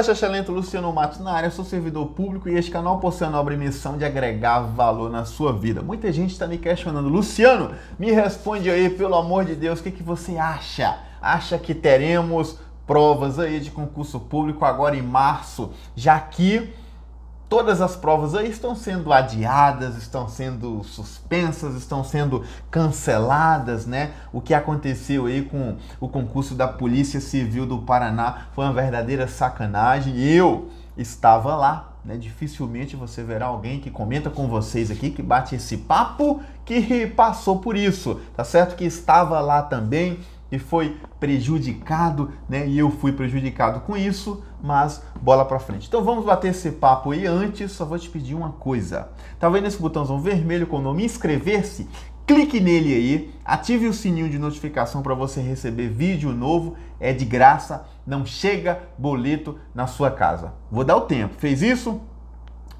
Faixa Excelente Luciano Matos na área, sou servidor público e este canal possui a nobre missão de agregar valor na sua vida. Muita gente está me questionando, Luciano, me responde aí, pelo amor de Deus, o que, que você acha? Acha que teremos provas aí de concurso público agora em março, já que todas as provas aí estão sendo adiadas, estão sendo suspensas, estão sendo canceladas, né? O que aconteceu aí com o concurso da Polícia Civil do Paraná foi uma verdadeira sacanagem. Eu estava lá, né? Dificilmente você verá alguém que comenta com vocês aqui, que bate esse papo, que passou por isso, tá certo? Que estava lá também e foi prejudicado, né? E eu fui prejudicado com isso, mas bola para frente. Então vamos bater esse papo aí antes, só vou te pedir uma coisa. Tá vendo esse botãozão vermelho com o nome inscrever-se? Clique nele aí, ative o sininho de notificação para você receber vídeo novo, é de graça, não chega boleto na sua casa. Vou dar o tempo. Fez isso?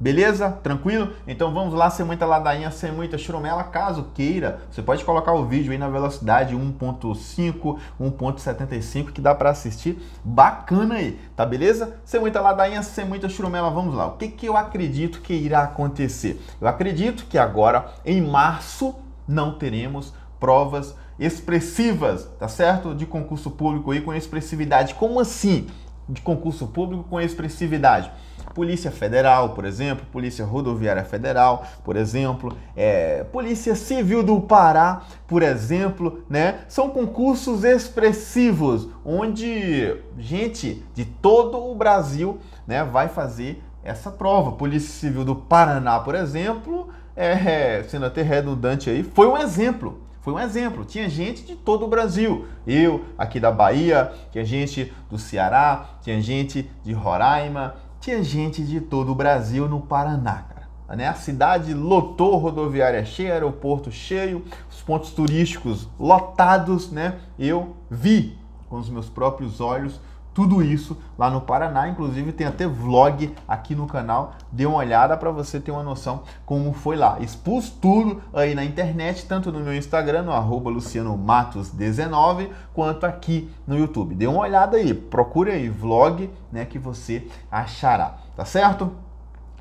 Beleza? Tranquilo? Então vamos lá, sem muita ladainha, sem muita churumela. Caso queira, você pode colocar o vídeo aí na velocidade 1.5, 1.75, que dá para assistir bacana aí, tá beleza? Sem muita ladainha, sem muita churumela, vamos lá. O que, que eu acredito que irá acontecer? Eu acredito que agora, em março, não teremos provas expressivas, tá certo? De concurso público aí com expressividade. Como assim? de concurso público com expressividade. Polícia Federal, por exemplo, Polícia Rodoviária Federal, por exemplo, é, Polícia Civil do Pará, por exemplo, né? São concursos expressivos, onde gente de todo o Brasil né, vai fazer essa prova. Polícia Civil do Paraná, por exemplo, é, é sendo até redundante aí, foi um exemplo foi um exemplo. Tinha gente de todo o Brasil. Eu, aqui da Bahia, tinha gente do Ceará, tinha gente de Roraima, tinha gente de todo o Brasil no Paraná, cara. Né? A cidade lotou, rodoviária é cheia, aeroporto cheio, os pontos turísticos lotados, né? Eu vi com os meus próprios olhos tudo isso lá no Paraná. Inclusive tem até vlog aqui no canal. Dê uma olhada para você ter uma noção como foi lá. Expus tudo aí na internet, tanto no meu Instagram, no arroba lucianomatos19, quanto aqui no YouTube. Dê uma olhada aí, procure aí vlog, né, que você achará, tá certo?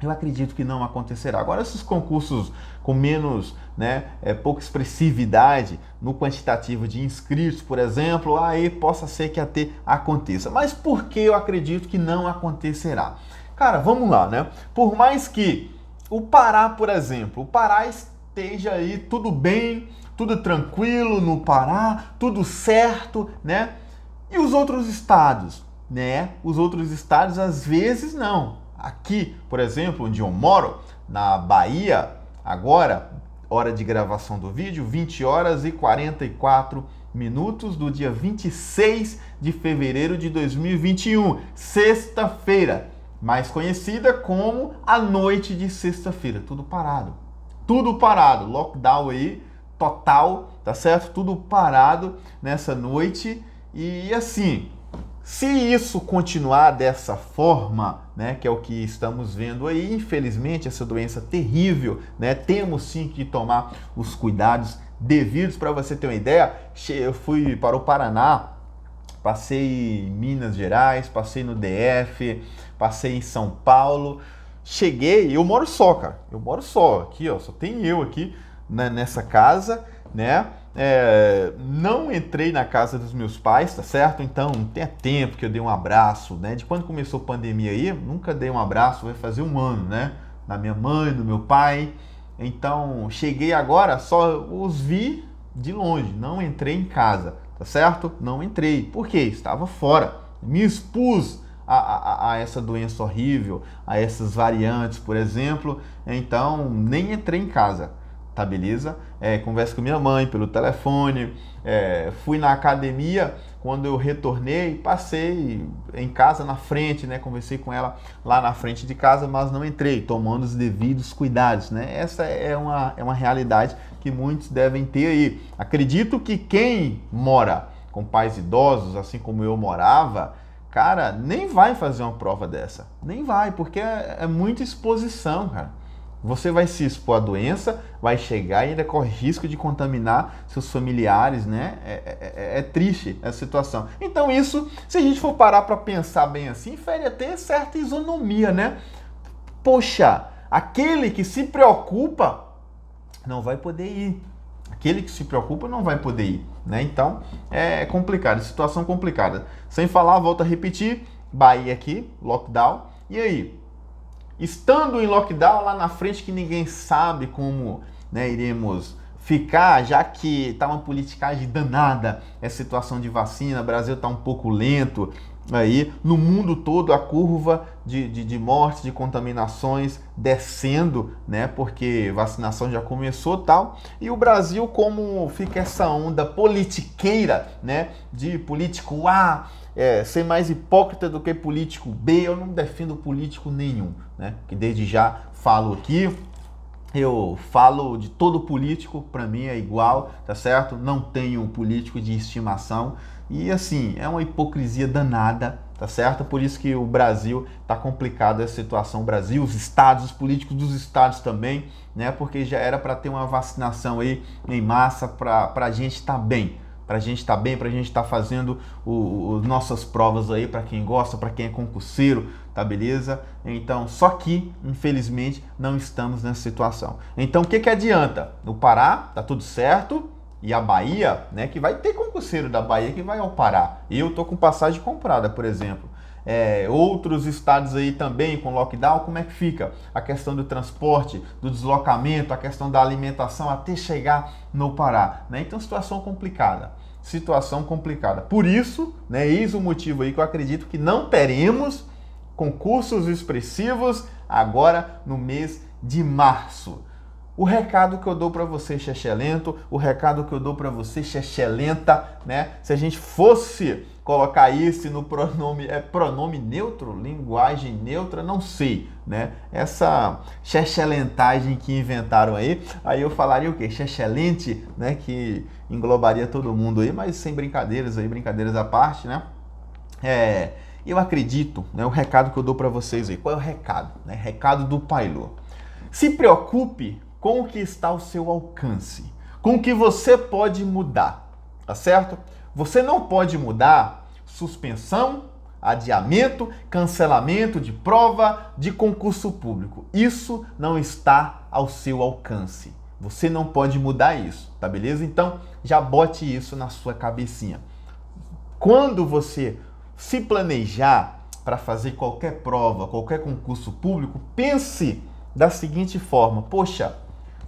Eu acredito que não acontecerá. Agora, esses concursos com menos, né, é, pouca expressividade no quantitativo de inscritos, por exemplo, aí possa ser que até aconteça. Mas por que eu acredito que não acontecerá? Cara, vamos lá, né? Por mais que o Pará, por exemplo, o Pará esteja aí tudo bem, tudo tranquilo no Pará, tudo certo, né? E os outros estados, né? Os outros estados às vezes não Aqui, por exemplo, onde eu moro, na Bahia, agora, hora de gravação do vídeo, 20 horas e 44 minutos do dia 26 de fevereiro de 2021, sexta-feira, mais conhecida como a noite de sexta-feira. Tudo parado. Tudo parado. Lockdown aí total, tá certo? Tudo parado nessa noite. E assim, se isso continuar dessa forma, né, que é o que estamos vendo aí, infelizmente essa doença terrível, né, temos sim que tomar os cuidados devidos. Para você ter uma ideia, eu fui para o Paraná, passei em Minas Gerais, passei no DF, passei em São Paulo, cheguei, eu moro só, cara, eu moro só aqui, ó, só tem eu aqui né, nessa casa, né? é, não entrei na casa dos meus pais, tá certo? Então, tem tempo que eu dei um abraço, né? De quando começou a pandemia aí, nunca dei um abraço, vai fazer um ano, né? Na minha mãe, no meu pai. Então, cheguei agora, só os vi de longe, não entrei em casa, tá certo? Não entrei. Por quê? Estava fora. Me expus a, a, a essa doença horrível, a essas variantes, por exemplo. Então, nem entrei em casa tá beleza? É, conversa com minha mãe pelo telefone, é, fui na academia, quando eu retornei, passei em casa na frente, né? Conversei com ela lá na frente de casa, mas não entrei, tomando os devidos cuidados, né? Essa é uma, é uma realidade que muitos devem ter aí. Acredito que quem mora com pais idosos, assim como eu morava, cara, nem vai fazer uma prova dessa. Nem vai, porque é, é muita exposição, cara você vai se expor à doença, vai chegar e ainda corre risco de contaminar seus familiares, né? É, é, é, é, é triste essa situação. Então, isso, se a gente for parar para pensar bem assim, fere até certa isonomia, né? Poxa, aquele que se preocupa não vai poder ir. Aquele que se preocupa não vai poder ir, né? Então, é complicado, situação complicada. Sem falar, volta a repetir, Bahia aqui, lockdown. E aí, estando em lockdown lá na frente que ninguém sabe como né, iremos ficar, já que tá uma politicagem danada essa é situação de vacina, o Brasil tá um pouco lento aí, no mundo todo a curva de, de, de mortes, de contaminações descendo, né, porque vacinação já começou tal, e o Brasil como fica essa onda politiqueira, né, de político A, é, ser mais hipócrita do que político B, eu não defendo político nenhum, né, que desde já falo aqui, eu falo de todo político, para mim é igual, tá certo? Não tenho um político de estimação. E assim, é uma hipocrisia danada, tá certo? Por isso que o Brasil tá complicado essa situação, o Brasil, os estados, os políticos dos estados também, né? Porque já era para ter uma vacinação aí em massa para a gente estar tá bem para a gente estar tá bem, para a gente estar tá fazendo o, nossas provas aí para quem gosta, para quem é concurseiro, tá beleza? Então, só que, infelizmente, não estamos nessa situação. Então, o que, que adianta? No Pará, tá tudo certo, e a Bahia, né, que vai ter concurseiro da Bahia que vai ao Pará. Eu tô com passagem comprada, por exemplo é, outros estados aí também com lockdown, como é que fica a questão do transporte, do deslocamento, a questão da alimentação até chegar no Pará, né? Então, situação complicada. Situação complicada. Por isso, né, eis o motivo aí que eu acredito que não teremos concursos expressivos agora no mês de março. O recado que eu dou para você, Chechelento, o recado que eu dou para você, Chechelenta, né? Se a gente fosse colocar isso no pronome, é pronome neutro, linguagem neutra, não sei, né? Essa chechelentagem que inventaram aí, aí eu falaria o quê? Chechelente, né? Que englobaria todo mundo aí, mas sem brincadeiras aí, brincadeiras à parte, né? É, eu acredito, né? O recado que eu dou para vocês aí, qual é o recado? Né? Recado do Pailô. Se preocupe com o que está ao seu alcance, com o que você pode mudar, tá certo? Você não pode mudar suspensão, adiamento, cancelamento de prova de concurso público. Isso não está ao seu alcance. Você não pode mudar isso, tá beleza? Então já bote isso na sua cabecinha. Quando você se planejar para fazer qualquer prova, qualquer concurso público, pense da seguinte forma: poxa,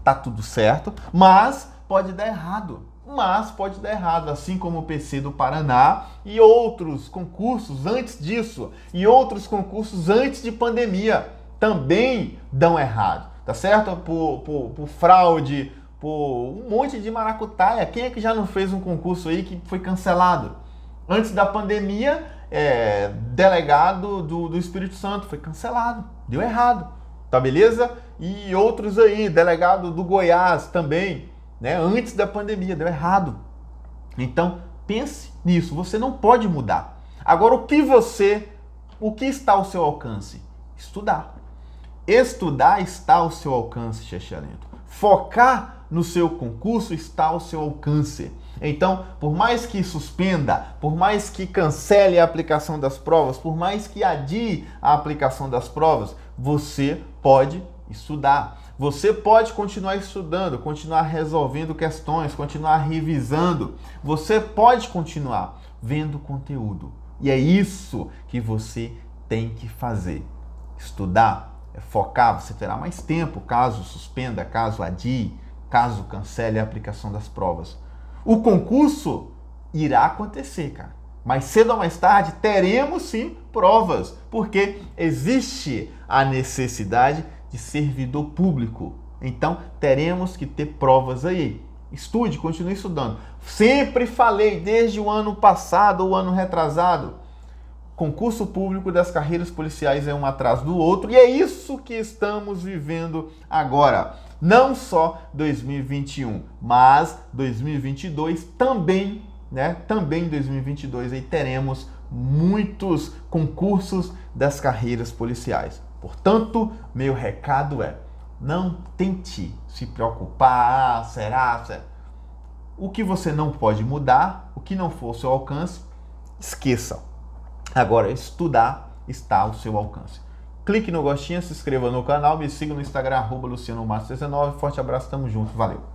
tá tudo certo, mas pode dar errado. Mas pode dar errado, assim como o PC do Paraná e outros concursos antes disso, e outros concursos antes de pandemia também dão errado, tá certo? Por, por, por fraude, por um monte de maracutaia. Quem é que já não fez um concurso aí que foi cancelado? Antes da pandemia, é, delegado do, do Espírito Santo foi cancelado, deu errado tá beleza? E outros aí, delegado do Goiás também, né? Antes da pandemia, deu errado. Então, pense nisso, você não pode mudar. Agora, o que você, o que está ao seu alcance? Estudar. Estudar está ao seu alcance, Xexelento. Focar no seu concurso está ao seu alcance. Então, por mais que suspenda, por mais que cancele a aplicação das provas, por mais que adie a aplicação das provas, você pode estudar. Você pode continuar estudando, continuar resolvendo questões, continuar revisando. Você pode continuar vendo conteúdo. E é isso que você tem que fazer. Estudar, é focar, você terá mais tempo caso suspenda, caso adie, caso cancele a aplicação das provas. O concurso irá acontecer, cara mais cedo ou mais tarde, teremos sim provas, porque existe a necessidade de servidor público. Então, teremos que ter provas aí. Estude, continue estudando. Sempre falei, desde o ano passado ou ano retrasado, concurso público das carreiras policiais é um atrás do outro, e é isso que estamos vivendo agora. Não só 2021, mas 2022 também né? Também em 2022 aí teremos muitos concursos das carreiras policiais. Portanto, meu recado é: não tente se preocupar, ah, será, será? O que você não pode mudar, o que não for ao seu alcance, esqueça. Agora, estudar está ao seu alcance. Clique no gostinho, se inscreva no canal, me siga no Instagram, arroba 19 Forte abraço, tamo junto, valeu!